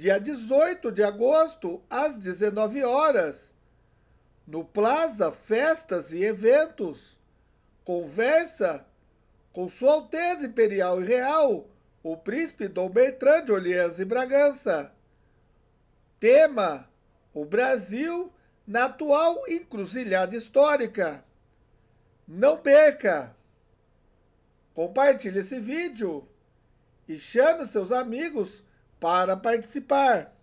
dia 18 de agosto, às 19 horas, no Plaza Festas e Eventos. Conversa com Sua Alteza Imperial e Real, o Príncipe Dom Bertrand de Orleans e Bragança. Tema: O Brasil na atual encruzilhada histórica. Não perca! Compartilhe esse vídeo e chame seus amigos para participar.